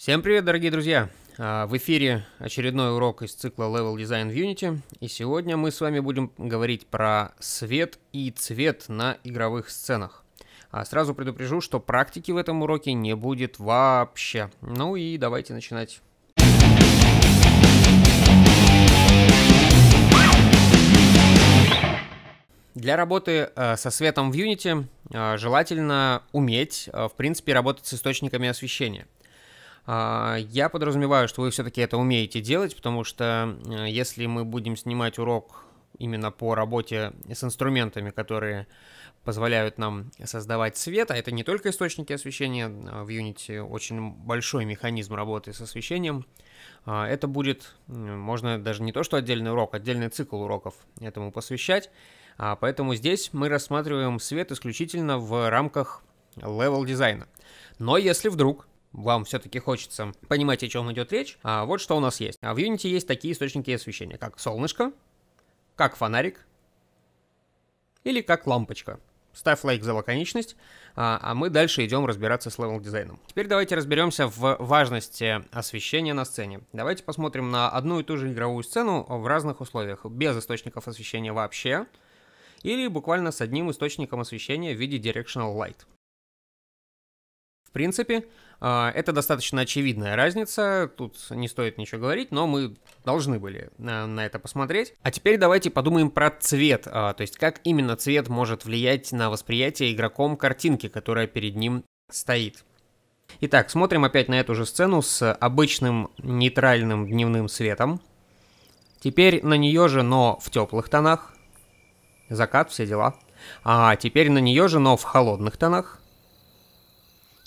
Всем привет, дорогие друзья! А, в эфире очередной урок из цикла Level Design в Unity, и сегодня мы с вами будем говорить про свет и цвет на игровых сценах. А, сразу предупрежу, что практики в этом уроке не будет вообще. Ну и давайте начинать. Для работы а, со светом в Unity желательно уметь, в принципе, работать с источниками освещения – а, я подразумеваю, что вы все-таки это умеете делать, потому что э, если мы будем снимать урок именно по работе с инструментами, которые позволяют нам создавать свет, а это не только источники освещения, а в Unity очень большой механизм работы с освещением. А, это будет, можно даже не то, что отдельный урок, отдельный цикл уроков этому посвящать. Поэтому здесь мы рассматриваем свет исключительно в рамках левел дизайна. Но если вдруг вам все-таки хочется понимать, о чем идет речь, а вот что у нас есть. А в Unity есть такие источники освещения, как солнышко, как фонарик или как лампочка. Ставь лайк за лаконичность, а, а мы дальше идем разбираться с левел-дизайном. Теперь давайте разберемся в важности освещения на сцене. Давайте посмотрим на одну и ту же игровую сцену в разных условиях, без источников освещения вообще, или буквально с одним источником освещения в виде Directional Light. В принципе, а, это достаточно очевидная разница, тут не стоит ничего говорить, но мы должны были на это посмотреть. А теперь давайте подумаем про цвет, а, то есть как именно цвет может влиять на восприятие игроком картинки, которая перед ним стоит. Итак, смотрим опять на эту же сцену с обычным нейтральным дневным светом. Теперь на нее же, но в теплых тонах. Закат, все дела. А теперь на нее же, но в холодных тонах.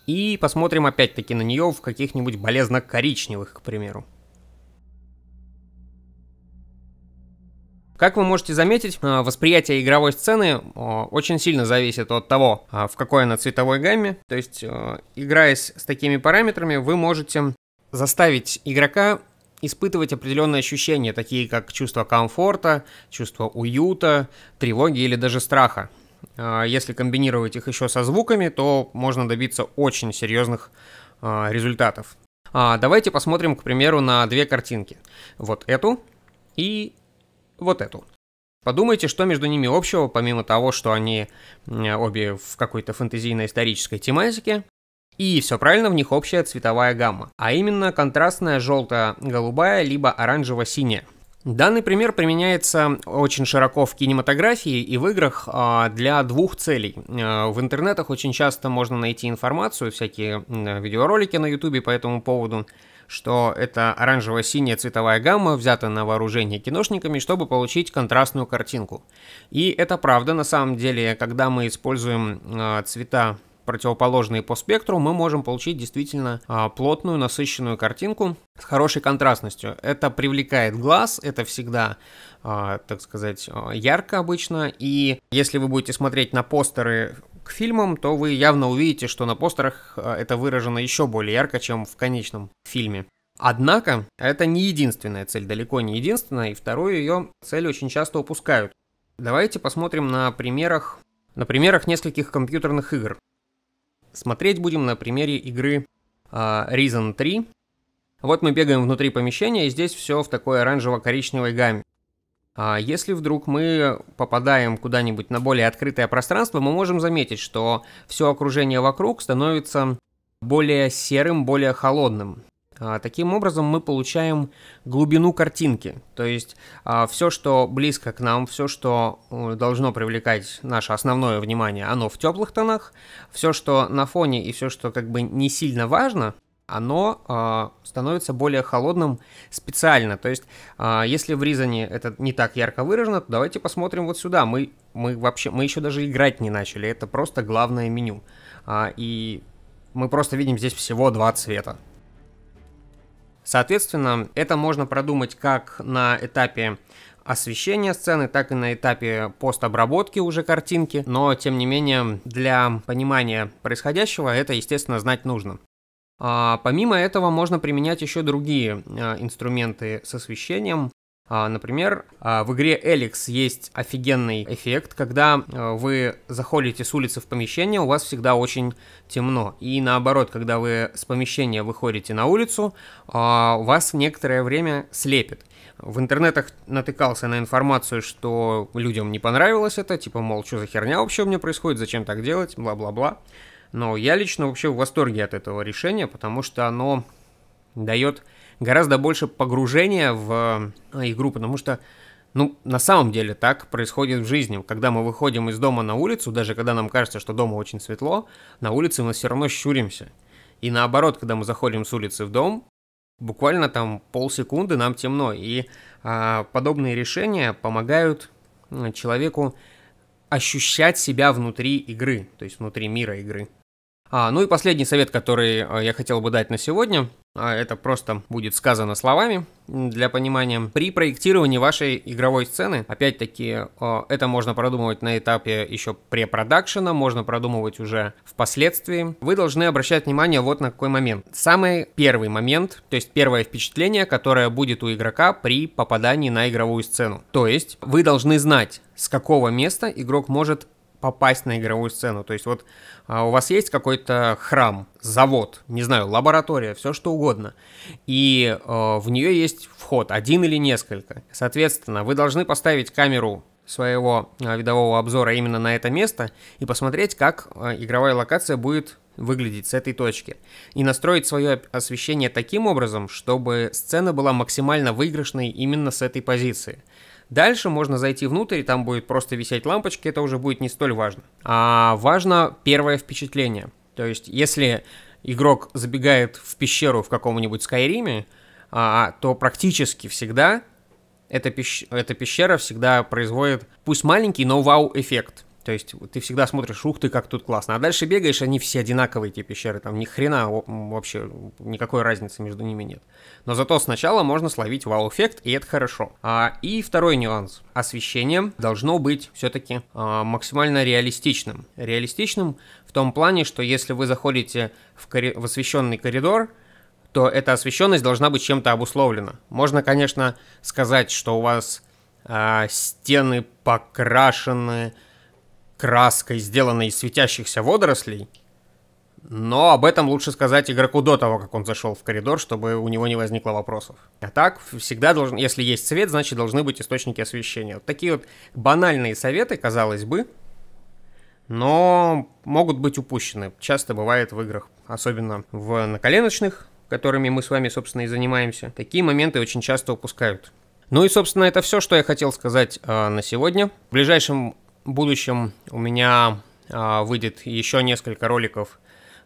И посмотрим опять-таки на нее в каких-нибудь болезнокоричневых, к примеру. Как вы можете заметить, э, восприятие игровой сцены э, очень сильно зависит от того, э, в какой она цветовой гамме. То есть, играясь с такими параметрами, вы можете заставить игрока испытывать определенные ощущения, такие как чувство комфорта, чувство уюта, тревоги или даже страха. А, если комбинировать их еще со звуками, то можно добиться очень серьезных а, результатов. А, давайте посмотрим, к примеру, на две картинки. Вот эту и вот эту. Подумайте, что между ними общего, помимо того, что они обе в какой-то фэнтезийно-исторической тематике. И все правильно, в них общая цветовая гамма, а именно контрастная желто-голубая либо оранжево-синяя. Данный пример применяется очень широко в кинематографии и в играх а, для двух целей. Э, в интернетах очень часто можно найти информацию, всякие видеоролики на ютубе по этому поводу, что это оранжево-синяя цветовая гамма взята на вооружение киношниками, чтобы получить контрастную картинку. И это правда, на самом деле, когда мы используем э, цвета противоположные по спектру, мы можем получить действительно а, плотную, насыщенную картинку с хорошей контрастностью. Это привлекает глаз, это всегда, а, так сказать, а, ярко обычно. И если вы будете смотреть на постеры к фильмам, то вы явно увидите, что на постерах это выражено еще более ярко, чем в конечном фильме. Однако, это не единственная цель, далеко не единственная, и вторую ее цель очень часто упускают. Давайте посмотрим на примерах, на примерах нескольких компьютерных игр. Смотреть будем на примере игры uh, Reason 3. Вот мы бегаем внутри помещения, и здесь все в такой оранжево-коричневой гамме. Uh, если вдруг мы попадаем куда-нибудь на более открытое пространство, мы можем заметить, что все окружение вокруг становится более серым, более холодным. А, таким образом мы получаем глубину картинки, то есть а, все, что близко к нам, все, что должно привлекать наше основное внимание, оно в теплых тонах, все, что на фоне и все, что как бы не сильно важно, оно э, становится более холодным специально. То есть, э, если в Рязани это не так ярко выражено, то давайте посмотрим вот сюда. Мы, мы вообще, мы еще даже играть не начали. Это просто главное меню. Э, и мы просто видим здесь всего два цвета. Соответственно, это можно продумать как на этапе освещения сцены, так и на этапе постобработки уже картинки, но тем не менее для понимания происходящего это, естественно, знать нужно. А помимо этого можно применять еще другие а, инструменты с освещением. А, например, а, в игре Эликс есть офигенный эффект, когда а, вы заходите с улицы в помещение, у вас всегда очень темно. И наоборот, когда вы с помещения выходите на улицу, вас некоторое время слепит. В интернетах натыкался на информацию, что людям не понравилось это, типа, мол, что за херня вообще у меня происходит, зачем так делать, бла-бла-бла. Но я лично вообще в восторге от этого решения, потому что оно дает гораздо больше погружения в э, игру, потому что ну, на самом деле так происходит в жизни. Когда мы выходим из дома на улицу, даже когда нам кажется, что дома очень светло, на улице мы все равно щуримся. И наоборот, когда мы заходим с улицы в дом, буквально там полсекунды нам темно. И а, подобные решения помогают человеку ощущать себя внутри игры, то есть внутри мира игры. А, ну и последний совет, который э, я хотел бы дать на сегодня – а это просто будет сказано словами для понимания. При проектировании вашей игровой сцены, опять-таки, э, это можно продумывать на этапе еще препродакшена, можно продумывать уже впоследствии. Вы должны обращать внимание вот на какой момент. Самый первый момент, то есть первое впечатление, которое будет у игрока при попадании на игровую сцену. То есть вы должны знать, с какого места игрок может попасть на игровую сцену. То есть вот а, у вас есть какой-то храм, завод, не знаю, лаборатория, все что угодно, и а, в нее есть вход, один или несколько. Соответственно, вы должны поставить камеру своего а, видового обзора именно на это место и посмотреть, как а, игровая локация будет выглядеть с этой точки. И настроить свое освещение таким образом, чтобы сцена была максимально выигрышной именно с этой позиции. Дальше можно зайти внутрь, и там будет просто висеть лампочки, это уже будет не столь важно. А важно первое впечатление. То есть, если игрок забегает в пещеру в каком-нибудь Скайриме, а, то практически всегда эта, пещ... эта пещера всегда производит, пусть маленький, но вау-эффект. То есть ты всегда смотришь, ух ты, как тут классно. А дальше бегаешь, они все одинаковые, эти пещеры. Там ни хрена вообще никакой разницы между ними нет. Но зато сначала можно словить вау-эффект, и это хорошо. А, и второй нюанс. Освещение должно быть все-таки а, максимально реалистичным. Реалистичным в том плане, что если вы заходите в, кори- в освещенный коридор, то эта освещенность должна быть чем-то обусловлена. Можно, конечно, сказать, что у вас а, стены покрашены краской, сделанной из светящихся водорослей. Но об этом лучше сказать игроку до того, как он зашел в коридор, чтобы у него не возникло вопросов. А так, всегда должен, если есть свет, значит должны быть источники освещения. Вот такие вот банальные советы, казалось бы, но могут быть упущены. Часто бывает в играх, особенно в наколеночных, которыми мы с вами, собственно, и занимаемся. Такие моменты очень часто упускают. Ну и, собственно, это все, что я хотел сказать э, на сегодня. В ближайшем в будущем у меня а, выйдет еще несколько роликов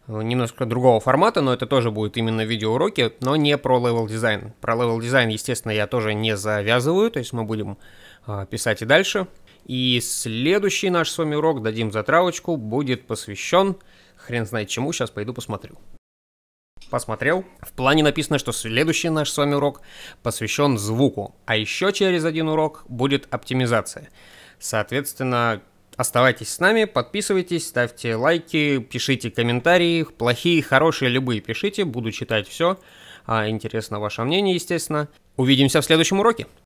э, немножко другого формата, но это тоже будет именно видеоуроки, но не про левел дизайн. Про левел дизайн, естественно, я тоже не завязываю, то есть мы будем а, писать и дальше. И следующий наш с вами урок, дадим затравочку, будет посвящен хрен знает чему, сейчас пойду посмотрю. Посмотрел. В плане написано, что следующий наш с вами урок посвящен звуку. А еще через один урок будет оптимизация. Соответственно, оставайтесь с нами, подписывайтесь, ставьте лайки, пишите комментарии, плохие, хорошие, любые пишите, буду читать все. А, интересно ваше мнение, естественно. Увидимся в следующем уроке.